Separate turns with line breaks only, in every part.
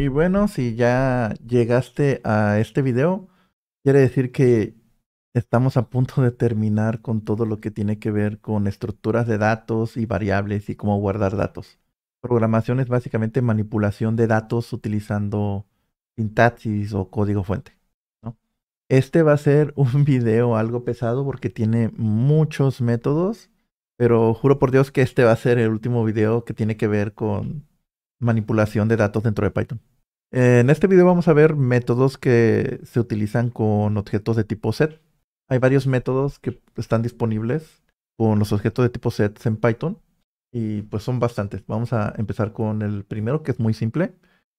Y bueno, si ya llegaste a este video, quiere decir que estamos a punto de terminar con todo lo que tiene que ver con estructuras de datos y variables y cómo guardar datos. Programación es básicamente manipulación de datos utilizando sintaxis o código fuente. Este va a ser un video algo pesado porque tiene muchos métodos, pero juro por Dios que este va a ser el último video que tiene que ver con manipulación de datos dentro de Python. Eh, en este video vamos a ver métodos que se utilizan con objetos de tipo set. Hay varios métodos que están disponibles con los objetos de tipo sets en Python y pues son bastantes. Vamos a empezar con el primero que es muy simple,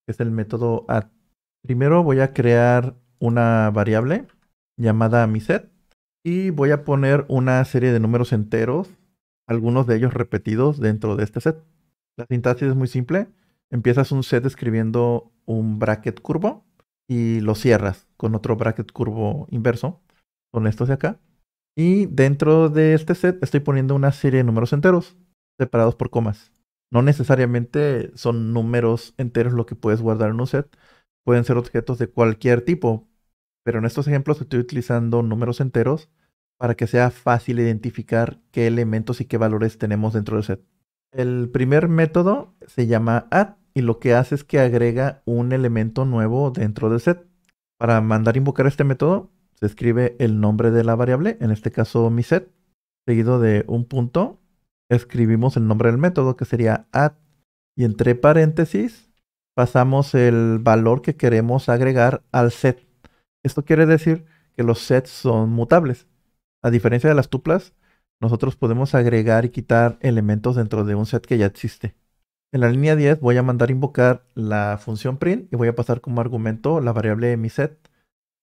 es el método add. Primero voy a crear una variable llamada mi set y voy a poner una serie de números enteros, algunos de ellos repetidos dentro de este set. La sintaxis es muy simple empiezas un set escribiendo un bracket curvo y lo cierras con otro bracket curvo inverso, con estos de acá. Y dentro de este set estoy poniendo una serie de números enteros, separados por comas. No necesariamente son números enteros lo que puedes guardar en un set, pueden ser objetos de cualquier tipo, pero en estos ejemplos estoy utilizando números enteros para que sea fácil identificar qué elementos y qué valores tenemos dentro del set. El primer método se llama add y lo que hace es que agrega un elemento nuevo dentro del set. Para mandar invocar este método, se escribe el nombre de la variable, en este caso mi set, seguido de un punto, escribimos el nombre del método que sería add y entre paréntesis pasamos el valor que queremos agregar al set. Esto quiere decir que los sets son mutables. A diferencia de las tuplas, nosotros podemos agregar y quitar elementos dentro de un set que ya existe. En la línea 10 voy a mandar invocar la función print y voy a pasar como argumento la variable mi set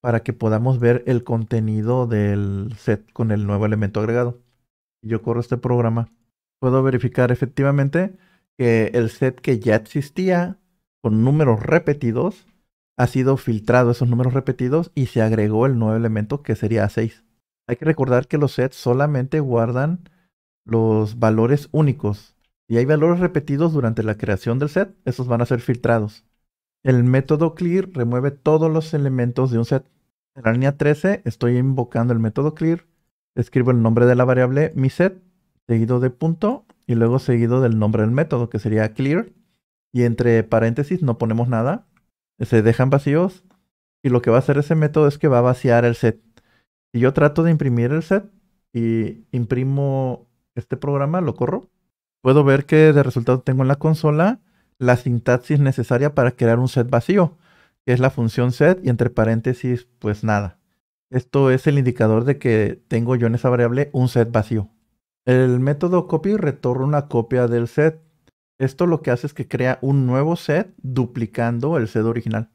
para que podamos ver el contenido del set con el nuevo elemento agregado. Yo corro este programa. Puedo verificar efectivamente que el set que ya existía con números repetidos ha sido filtrado esos números repetidos y se agregó el nuevo elemento que sería 6. Hay que recordar que los sets solamente guardan los valores únicos y hay valores repetidos durante la creación del set, esos van a ser filtrados. El método clear remueve todos los elementos de un set. En la línea 13 estoy invocando el método clear, escribo el nombre de la variable mi set, seguido de punto y luego seguido del nombre del método que sería clear y entre paréntesis no ponemos nada, se dejan vacíos y lo que va a hacer ese método es que va a vaciar el set. Si yo trato de imprimir el set y imprimo este programa, lo corro, puedo ver que de resultado tengo en la consola la sintaxis necesaria para crear un set vacío, que es la función set y entre paréntesis, pues nada. Esto es el indicador de que tengo yo en esa variable un set vacío. El método copy retorna una copia del set. Esto lo que hace es que crea un nuevo set duplicando el set original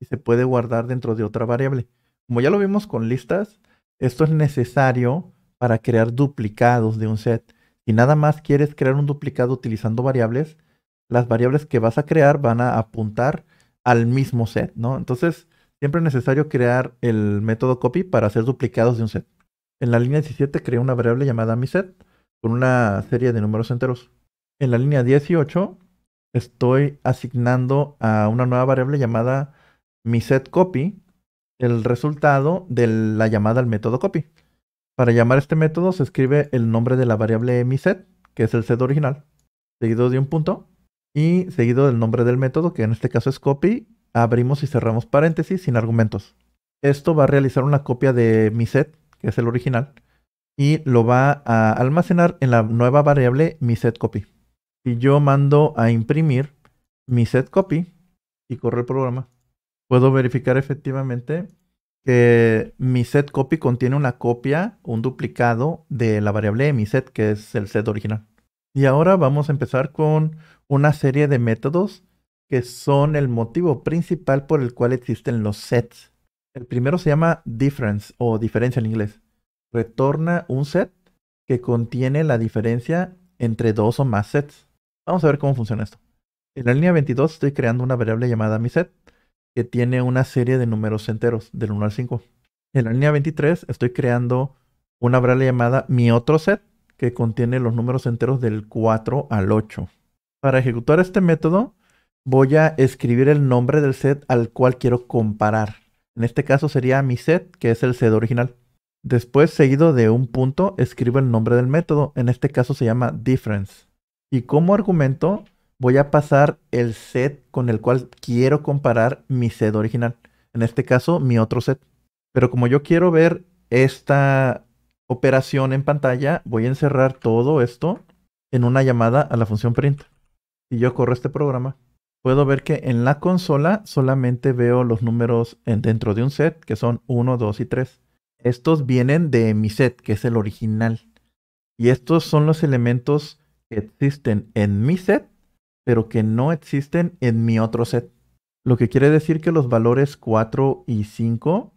y se puede guardar dentro de otra variable. Como ya lo vimos con listas, esto es necesario para crear duplicados de un set y nada más quieres crear un duplicado utilizando variables, las variables que vas a crear van a apuntar al mismo set, ¿no? Entonces, siempre es necesario crear el método copy para hacer duplicados de un set. En la línea 17 creé una variable llamada mi set con una serie de números enteros. En la línea 18 estoy asignando a una nueva variable llamada mi set copy el resultado de la llamada al método copy. Para llamar este método se escribe el nombre de la variable miset, que es el set original, seguido de un punto y seguido del nombre del método, que en este caso es copy, abrimos y cerramos paréntesis sin argumentos. Esto va a realizar una copia de mi que es el original, y lo va a almacenar en la nueva variable mi copy. Si yo mando a imprimir mi copy y corre el programa, puedo verificar efectivamente que mi set copy contiene una copia, un duplicado de la variable mi set, que es el set original. Y ahora vamos a empezar con una serie de métodos que son el motivo principal por el cual existen los sets. El primero se llama difference o diferencia en inglés. Retorna un set que contiene la diferencia entre dos o más sets. Vamos a ver cómo funciona esto. En la línea 22 estoy creando una variable llamada mi set que tiene una serie de números enteros, del 1 al 5. En la línea 23 estoy creando una variable llamada mi otro set, que contiene los números enteros del 4 al 8. Para ejecutar este método, voy a escribir el nombre del set al cual quiero comparar. En este caso sería mi set, que es el set original. Después, seguido de un punto, escribo el nombre del método. En este caso se llama difference. Y como argumento, voy a pasar el set con el cual quiero comparar mi set original. En este caso, mi otro set. Pero como yo quiero ver esta operación en pantalla, voy a encerrar todo esto en una llamada a la función print. Si yo corro este programa, puedo ver que en la consola solamente veo los números dentro de un set, que son 1, 2 y 3. Estos vienen de mi set, que es el original. Y estos son los elementos que existen en mi set pero que no existen en mi otro set. Lo que quiere decir que los valores 4 y 5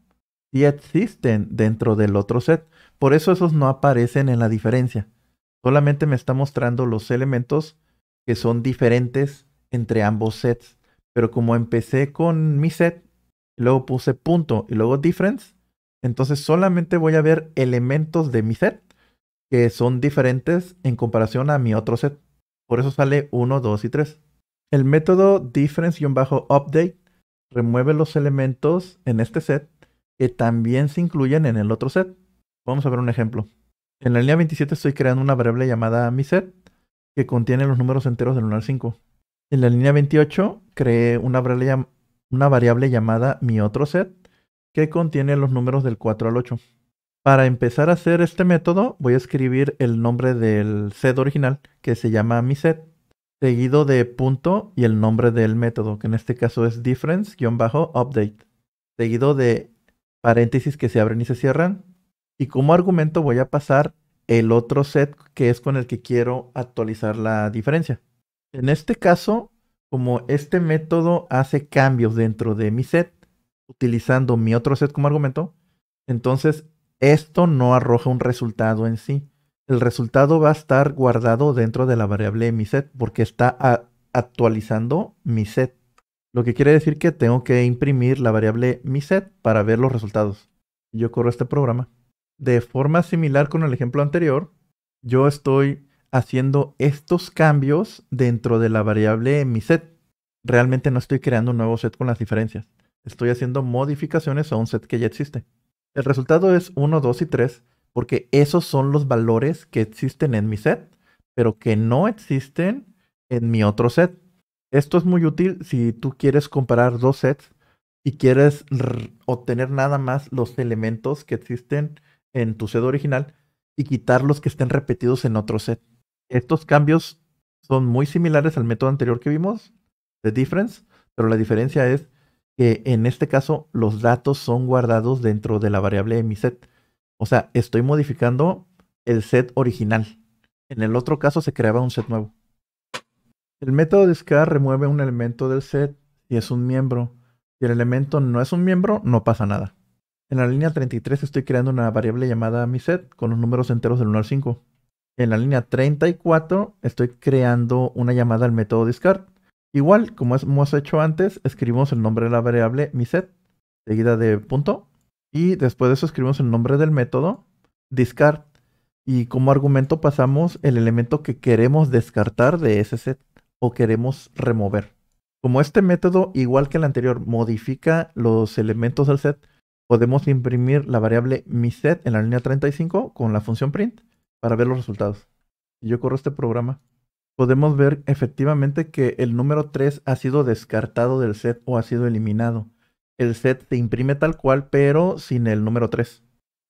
sí existen dentro del otro set. Por eso esos no aparecen en la diferencia. Solamente me está mostrando los elementos que son diferentes entre ambos sets. Pero como empecé con mi set, luego puse punto y luego difference, entonces solamente voy a ver elementos de mi set que son diferentes en comparación a mi otro set. Por eso sale 1, 2 y 3. El método difference-update remueve los elementos en este set que también se incluyen en el otro set. Vamos a ver un ejemplo. En la línea 27 estoy creando una variable llamada mi set que contiene los números enteros del 1 al 5. En la línea 28 creé una variable, una variable llamada mi que contiene los números del 4 al 8. Para empezar a hacer este método, voy a escribir el nombre del set original, que se llama mi set, seguido de punto y el nombre del método, que en este caso es difference-update, seguido de paréntesis que se abren y se cierran. Y como argumento voy a pasar el otro set que es con el que quiero actualizar la diferencia. En este caso, como este método hace cambios dentro de mi set, utilizando mi otro set como argumento, entonces esto no arroja un resultado en sí. El resultado va a estar guardado dentro de la variable mi set porque está actualizando mi set. Lo que quiere decir que tengo que imprimir la variable mi set para ver los resultados. Yo corro este programa. De forma similar con el ejemplo anterior, yo estoy haciendo estos cambios dentro de la variable mi set. Realmente no estoy creando un nuevo set con las diferencias. Estoy haciendo modificaciones a un set que ya existe. El resultado es 1, 2 y 3 porque esos son los valores que existen en mi set, pero que no existen en mi otro set. Esto es muy útil si tú quieres comparar dos sets y quieres obtener nada más los elementos que existen en tu set original y quitar los que estén repetidos en otro set. Estos cambios son muy similares al método anterior que vimos, the difference, pero la diferencia es que en este caso los datos son guardados dentro de la variable de mi set. O sea, estoy modificando el set original. En el otro caso se creaba un set nuevo. El método discard remueve un elemento del set y es un miembro. Si el elemento no es un miembro, no pasa nada. En la línea 33 estoy creando una variable llamada mi set con los números enteros del 1 al 5. En la línea 34 estoy creando una llamada al método discard Igual, como hemos hecho antes, escribimos el nombre de la variable miset, seguida de punto, y después de eso escribimos el nombre del método, discard, y como argumento pasamos el elemento que queremos descartar de ese set o queremos remover. Como este método, igual que el anterior, modifica los elementos del set, podemos imprimir la variable miset en la línea 35 con la función print para ver los resultados. Si yo corro este programa, podemos ver efectivamente que el número 3 ha sido descartado del set o ha sido eliminado. El set se imprime tal cual, pero sin el número 3.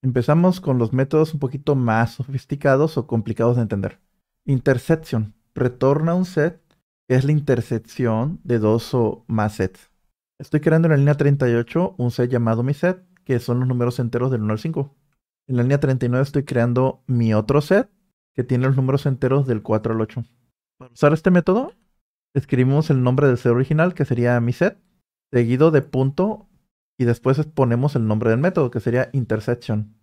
Empezamos con los métodos un poquito más sofisticados o complicados de entender. Intersection. Retorna un set que es la intersección de dos o más sets. Estoy creando en la línea 38 un set llamado mi set, que son los números enteros del 1 al 5. En la línea 39 estoy creando mi otro set, que tiene los números enteros del 4 al 8. Para usar este método, escribimos el nombre del set original, que sería mi set, seguido de punto, y después ponemos el nombre del método, que sería intersection.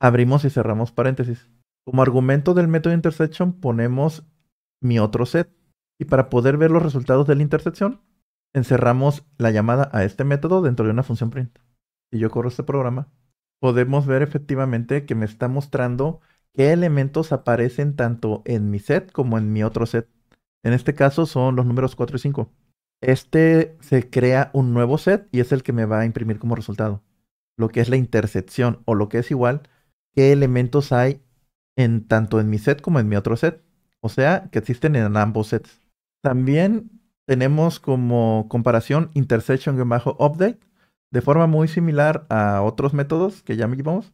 Abrimos y cerramos paréntesis. Como argumento del método intersection ponemos mi otro set. Y para poder ver los resultados de la intersección, encerramos la llamada a este método dentro de una función print. Si yo corro este programa, podemos ver efectivamente que me está mostrando qué elementos aparecen tanto en mi set como en mi otro set. En este caso son los números 4 y 5. Este se crea un nuevo set y es el que me va a imprimir como resultado. Lo que es la intersección o lo que es igual, qué elementos hay en tanto en mi set como en mi otro set. O sea, que existen en ambos sets. También tenemos como comparación intersection-update de forma muy similar a otros métodos que ya vimos.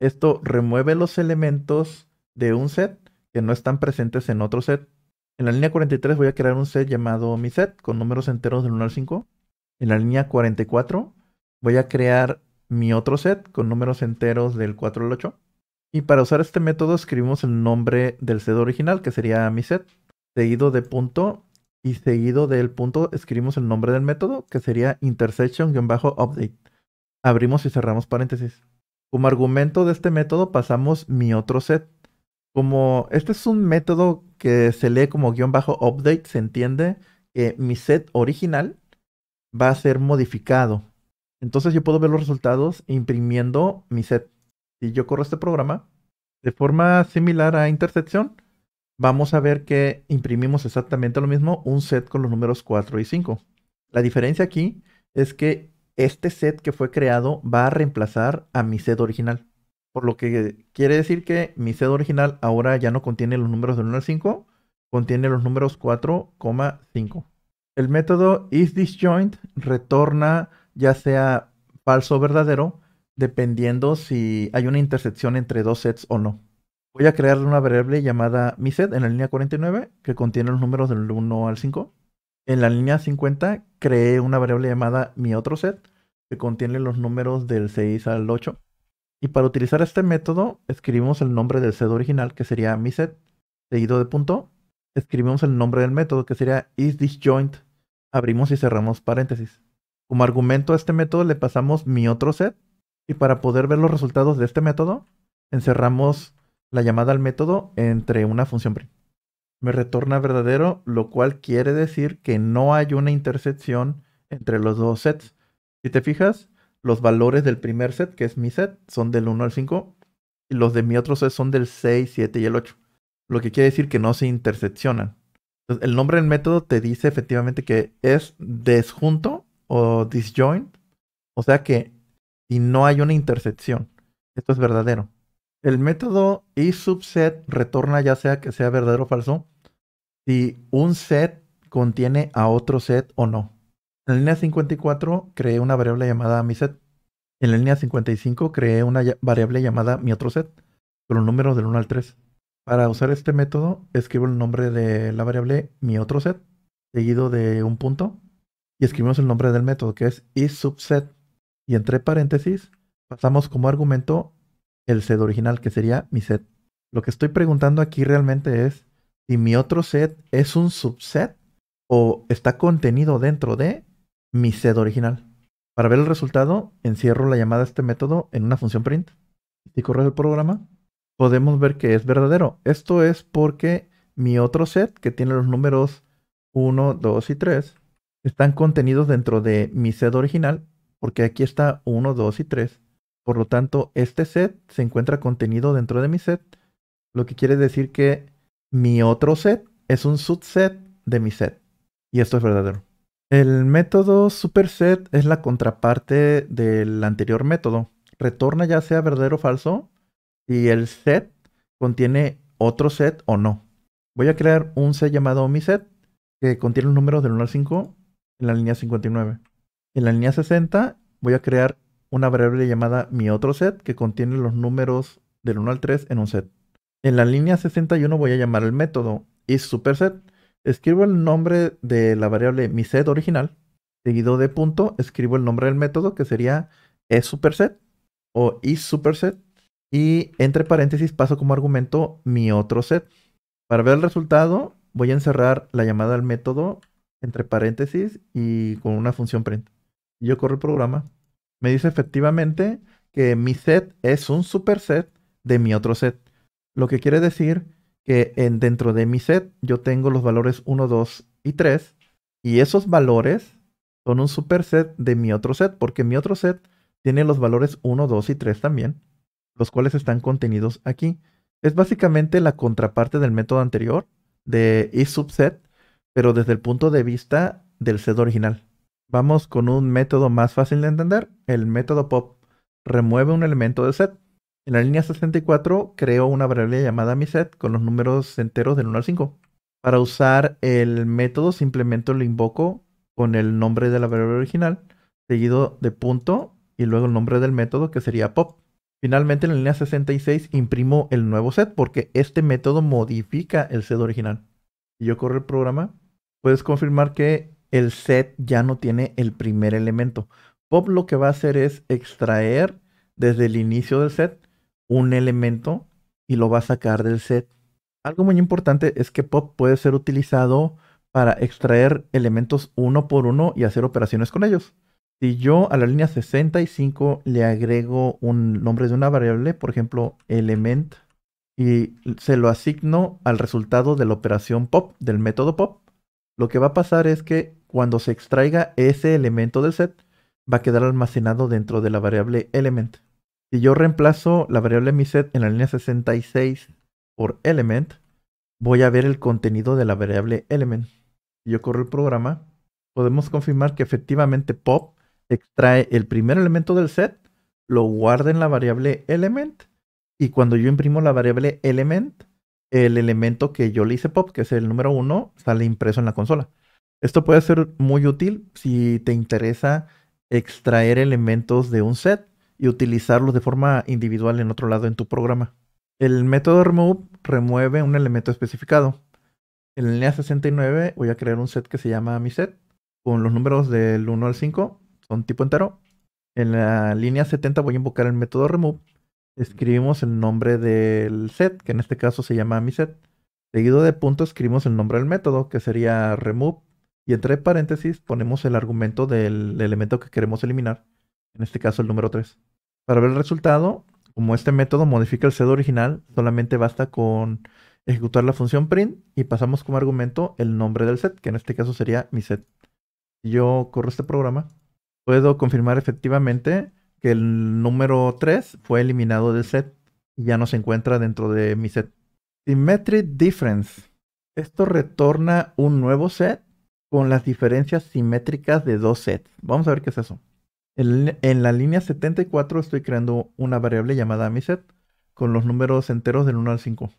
Esto remueve los elementos de un set que no están presentes en otro set en la línea 43 voy a crear un set llamado mi set con números enteros del 1 al 5. En la línea 44 voy a crear mi otro set con números enteros del 4 al 8. Y para usar este método escribimos el nombre del set original, que sería mi set, seguido de punto y seguido del punto escribimos el nombre del método, que sería intersection-update. Abrimos y cerramos paréntesis. Como argumento de este método pasamos mi otro set, como este es un método que se lee como guión bajo update, se entiende que mi set original va a ser modificado. Entonces yo puedo ver los resultados imprimiendo mi set. Si yo corro este programa de forma similar a intersección, vamos a ver que imprimimos exactamente lo mismo, un set con los números 4 y 5. La diferencia aquí es que este set que fue creado va a reemplazar a mi set original. Por lo que quiere decir que mi set original ahora ya no contiene los números del 1 al 5, contiene los números 4,5. El método isDisjoint retorna ya sea falso o verdadero, dependiendo si hay una intersección entre dos sets o no. Voy a crear una variable llamada mi set en la línea 49, que contiene los números del 1 al 5. En la línea 50 creé una variable llamada mi otro set que contiene los números del 6 al 8. Y para utilizar este método, escribimos el nombre del set original, que sería set seguido de punto. Escribimos el nombre del método, que sería isDisjoint. Abrimos y cerramos paréntesis. Como argumento a este método le pasamos mi otro set. Y para poder ver los resultados de este método, encerramos la llamada al método entre una función print. Me retorna verdadero, lo cual quiere decir que no hay una intersección entre los dos sets. Si te fijas, los valores del primer set, que es mi set, son del 1 al 5, y los de mi otro set son del 6, 7 y el 8. Lo que quiere decir que no se interseccionan. el nombre del método te dice efectivamente que es desjunto o disjoint, o sea que si no hay una intersección, esto es verdadero. El método y retorna ya sea que sea verdadero o falso, si un set contiene a otro set o no. En la línea 54 creé una variable llamada mi set. En la línea 55 creé una variable llamada mi otro set con un número del 1 al 3. Para usar este método, escribo el nombre de la variable mi otro set seguido de un punto y escribimos el nombre del método que es isSubset y entre paréntesis pasamos como argumento el set original que sería mi set. Lo que estoy preguntando aquí realmente es si mi otro set es un subset o está contenido dentro de mi set original. Para ver el resultado, encierro la llamada a este método en una función print. Si corro el programa, podemos ver que es verdadero. Esto es porque mi otro set, que tiene los números 1, 2 y 3, están contenidos dentro de mi set original, porque aquí está 1, 2 y 3. Por lo tanto, este set se encuentra contenido dentro de mi set, lo que quiere decir que mi otro set es un subset de mi set. Y esto es verdadero. El método superset es la contraparte del anterior método. Retorna ya sea verdadero o falso si el set contiene otro set o no. Voy a crear un set llamado miset que contiene los números del 1 al 5 en la línea 59. En la línea 60 voy a crear una variable llamada mi que contiene los números del 1 al 3 en un set. En la línea 61 voy a llamar el método issuperset. Escribo el nombre de la variable mi set original, seguido de punto, escribo el nombre del método que sería es o is y entre paréntesis paso como argumento mi otro set. Para ver el resultado voy a encerrar la llamada al método entre paréntesis y con una función print. Yo corro el programa. Me dice efectivamente que mi set es un superset de mi otro set. Lo que quiere decir que en, dentro de mi set yo tengo los valores 1, 2 y 3. Y esos valores son un superset de mi otro set, porque mi otro set tiene los valores 1, 2 y 3 también, los cuales están contenidos aquí. Es básicamente la contraparte del método anterior de isSubset, pero desde el punto de vista del set original. Vamos con un método más fácil de entender, el método pop. Remueve un elemento del set en la línea 64 creo una variable llamada set con los números enteros del 1 al 5. Para usar el método simplemente lo invoco con el nombre de la variable original, seguido de punto y luego el nombre del método que sería pop. Finalmente en la línea 66 imprimo el nuevo set porque este método modifica el set original. Si yo corro el programa, puedes confirmar que el set ya no tiene el primer elemento. Pop lo que va a hacer es extraer desde el inicio del set un elemento y lo va a sacar del set. Algo muy importante es que pop puede ser utilizado para extraer elementos uno por uno y hacer operaciones con ellos. Si yo a la línea 65 le agrego un nombre de una variable, por ejemplo, element, y se lo asigno al resultado de la operación pop, del método pop, lo que va a pasar es que cuando se extraiga ese elemento del set, va a quedar almacenado dentro de la variable element. Si yo reemplazo la variable set en la línea 66 por element, voy a ver el contenido de la variable element. Si yo corro el programa, podemos confirmar que efectivamente pop extrae el primer elemento del set, lo guarda en la variable element y cuando yo imprimo la variable element, el elemento que yo le hice pop, que es el número 1, sale impreso en la consola. Esto puede ser muy útil si te interesa extraer elementos de un set y utilizarlos de forma individual en otro lado en tu programa. El método remove remueve un elemento especificado. En la línea 69 voy a crear un set que se llama mi set con los números del 1 al 5, son tipo entero. En la línea 70 voy a invocar el método remove. Escribimos el nombre del set, que en este caso se llama mi set. Seguido de punto escribimos el nombre del método, que sería remove. Y entre paréntesis ponemos el argumento del elemento que queremos eliminar, en este caso el número 3. Para ver el resultado, como este método modifica el set original, solamente basta con ejecutar la función print y pasamos como argumento el nombre del set, que en este caso sería mi set. Si yo corro este programa, puedo confirmar efectivamente que el número 3 fue eliminado del set y ya no se encuentra dentro de mi set. Symmetric Difference. Esto retorna un nuevo set con las diferencias simétricas de dos sets. Vamos a ver qué es eso. En, la línea 74 estoy creando una variable llamada miset con los números enteros del 1 al 5.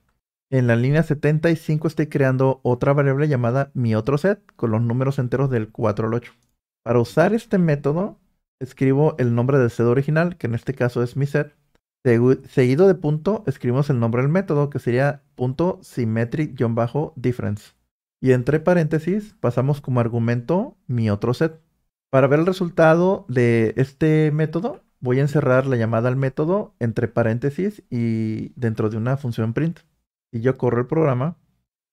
En la línea 75 estoy creando otra variable llamada mi otro set con los números enteros del 4 al 8. Para usar este método, escribo el nombre del set original, que en este caso es mi set. Seguido de punto, escribimos el nombre del método, que sería punto symmetric-difference. Y entre paréntesis, pasamos como argumento mi otro set. Para ver el resultado de este método, voy a encerrar la llamada al método entre paréntesis y dentro de una función print. Si yo corro el programa,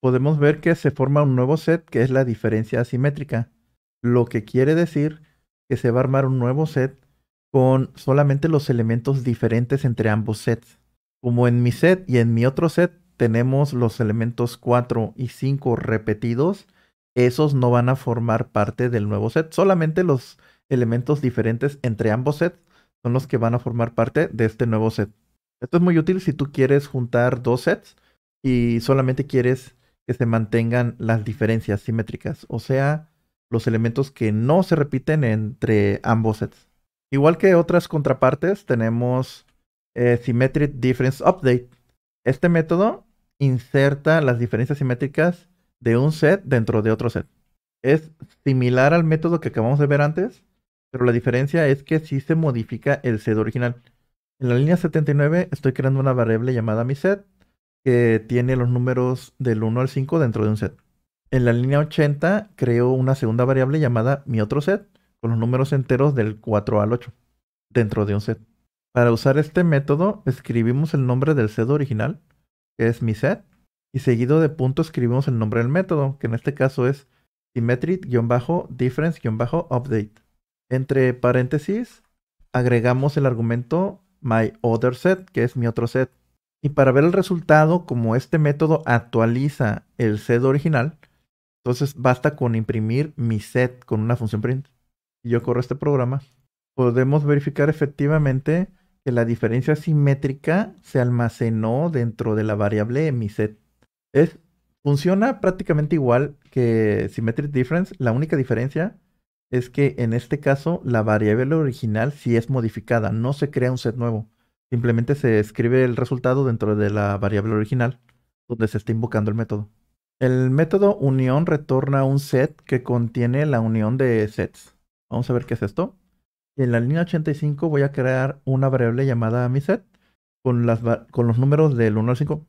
podemos ver que se forma un nuevo set que es la diferencia asimétrica, lo que quiere decir que se va a armar un nuevo set con solamente los elementos diferentes entre ambos sets. Como en mi set y en mi otro set tenemos los elementos 4 y 5 repetidos, esos no van a formar parte del nuevo set. Solamente los elementos diferentes entre ambos sets son los que van a formar parte de este nuevo set. Esto es muy útil si tú quieres juntar dos sets y solamente quieres que se mantengan las diferencias simétricas, o sea, los elementos que no se repiten entre ambos sets. Igual que otras contrapartes, tenemos eh, Symmetric Difference Update. Este método inserta las diferencias simétricas de un set dentro de otro set. Es similar al método que acabamos de ver antes, pero la diferencia es que sí se modifica el set original. En la línea 79 estoy creando una variable llamada mi set que tiene los números del 1 al 5 dentro de un set. En la línea 80 creo una segunda variable llamada mi otro set con los números enteros del 4 al 8 dentro de un set. Para usar este método escribimos el nombre del set original, que es mi set, y seguido de punto escribimos el nombre del método, que en este caso es symmetric-difference-update. Entre paréntesis, agregamos el argumento myOtherSet, que es mi otro set. Y para ver el resultado, como este método actualiza el set original, entonces basta con imprimir mi set con una función print. Y yo corro este programa. Podemos verificar efectivamente que la diferencia simétrica se almacenó dentro de la variable mi set funciona prácticamente igual que Symmetric Difference. La única diferencia es que en este caso la variable original sí es modificada, no se crea un set nuevo. Simplemente se escribe el resultado dentro de la variable original, donde se está invocando el método. El método unión retorna un set que contiene la unión de sets. Vamos a ver qué es esto. En la línea 85 voy a crear una variable llamada mi set con, con los números del 1 al 5.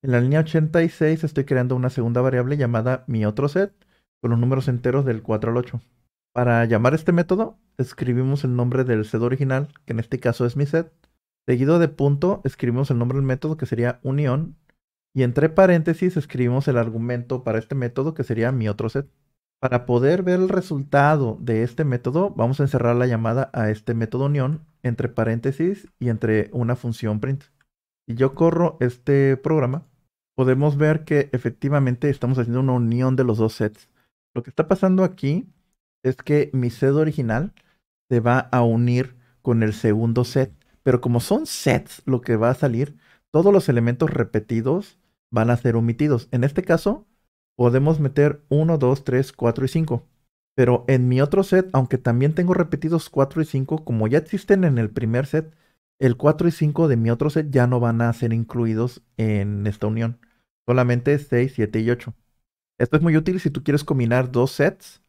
En la línea 86 estoy creando una segunda variable llamada mi otro set con los números enteros del 4 al 8. Para llamar este método, escribimos el nombre del set original, que en este caso es mi set. Seguido de punto, escribimos el nombre del método, que sería unión. Y entre paréntesis, escribimos el argumento para este método, que sería mi otro set. Para poder ver el resultado de este método, vamos a encerrar la llamada a este método unión entre paréntesis y entre una función print. Si yo corro este programa, podemos ver que efectivamente estamos haciendo una unión de los dos sets. Lo que está pasando aquí es que mi set original se va a unir con el segundo set, pero como son sets lo que va a salir, todos los elementos repetidos van a ser omitidos. En este caso, podemos meter 1, 2, 3, 4 y 5. Pero en mi otro set, aunque también tengo repetidos 4 y 5, como ya existen en el primer set, el 4 y 5 de mi otro set ya no van a ser incluidos en esta unión. Solamente 6, 7 y 8. Esto es muy útil si tú quieres combinar dos sets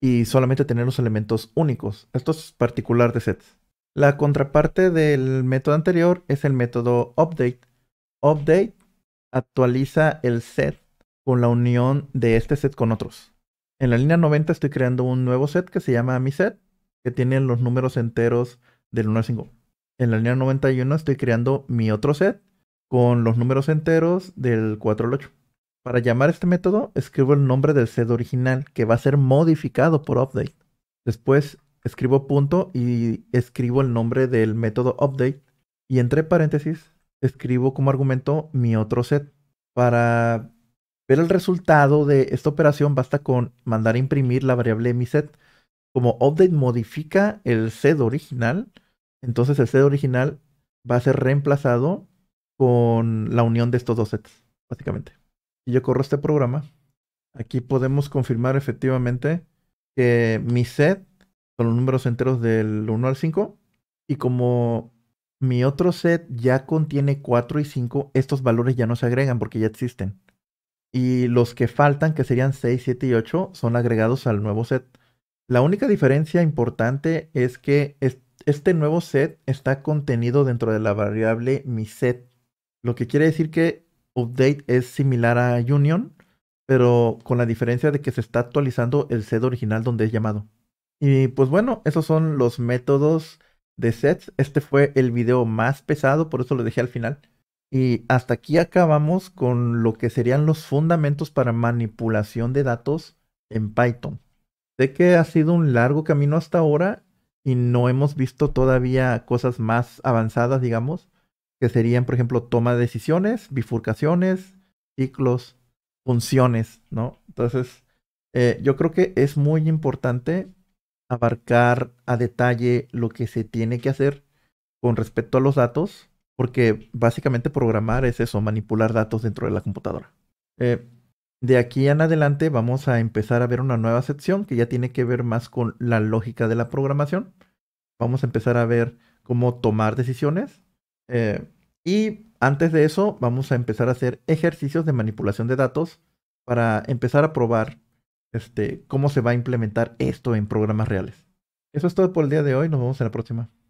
y solamente tener los elementos únicos. Esto es particular de sets. La contraparte del método anterior es el método update. Update actualiza el set con la unión de este set con otros. En la línea 90 estoy creando un nuevo set que se llama mi set, que tiene los números enteros del 1 al 5 en la línea 91 estoy creando mi otro set con los números enteros del 4 al 8. Para llamar este método, escribo el nombre del set original que va a ser modificado por update. Después escribo punto y escribo el nombre del método update y entre paréntesis escribo como argumento mi otro set. Para ver el resultado de esta operación basta con mandar a imprimir la variable mi set. Como update modifica el set original, entonces el set original va a ser reemplazado con la unión de estos dos sets, básicamente. Si yo corro este programa, aquí podemos confirmar efectivamente que mi set son los números enteros del 1 al 5 y como mi otro set ya contiene 4 y 5, estos valores ya no se agregan porque ya existen. Y los que faltan, que serían 6, 7 y 8, son agregados al nuevo set. La única diferencia importante es que este nuevo set está contenido dentro de la variable mi set, lo que quiere decir que update es similar a union, pero con la diferencia de que se está actualizando el set original donde es llamado. Y pues bueno, esos son los métodos de sets. Este fue el video más pesado, por eso lo dejé al final. Y hasta aquí acabamos con lo que serían los fundamentos para manipulación de datos en Python. Sé que ha sido un largo camino hasta ahora y no hemos visto todavía cosas más avanzadas, digamos, que serían, por ejemplo, toma de decisiones, bifurcaciones, ciclos, funciones, ¿no? Entonces, eh, yo creo que es muy importante abarcar a detalle lo que se tiene que hacer con respecto a los datos, porque básicamente programar es eso, manipular datos dentro de la computadora. Eh, de aquí en adelante vamos a empezar a ver una nueva sección que ya tiene que ver más con la lógica de la programación. Vamos a empezar a ver cómo tomar decisiones. Eh, y antes de eso vamos a empezar a hacer ejercicios de manipulación de datos para empezar a probar este, cómo se va a implementar esto en programas reales. Eso es todo por el día de hoy. Nos vemos en la próxima.